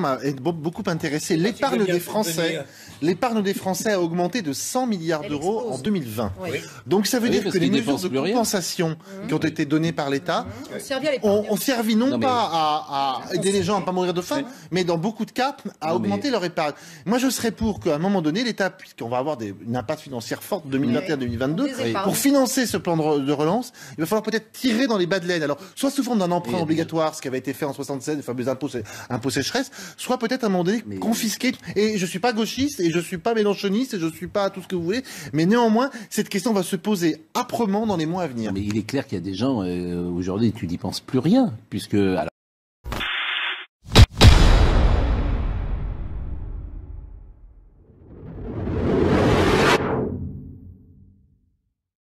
m'a beaucoup intéressé. L'épargne des Français, l'épargne des Français a augmenté de 100 milliards d'euros en 2020. Donc ça veut dire que les mesures de compensation mmh. qui ont été données par l'État mmh. ont, servi non, pas à, aider les gens à ne pas mourir de faim, mais dans beaucoup de cas à augmenter leur épargne. Moi, je serais pour qu'à un moment donné, l'État, puisqu'on va avoir une impasse financière forte 2021-2022, pour financer ce plan de, relance, il va falloir peut-être tirer dans les bas de l'aide. Alors, soit sous forme d'un emprunt obligatoire, ce qui avait été fait en 1976, les fameux impôts, impôts sécheresse, soit peut-être à un moment donné Et je suis pas gauchiste, et je suis pas mélanchoniste, et je ne suis pas tout ce que vous voulez, mais néanmoins, cette question va se poser âprement dans les mois à venir. mais il est clair qu'il y a des gens, euh, aujourd'hui, tu n'y penses plus rien, puisque...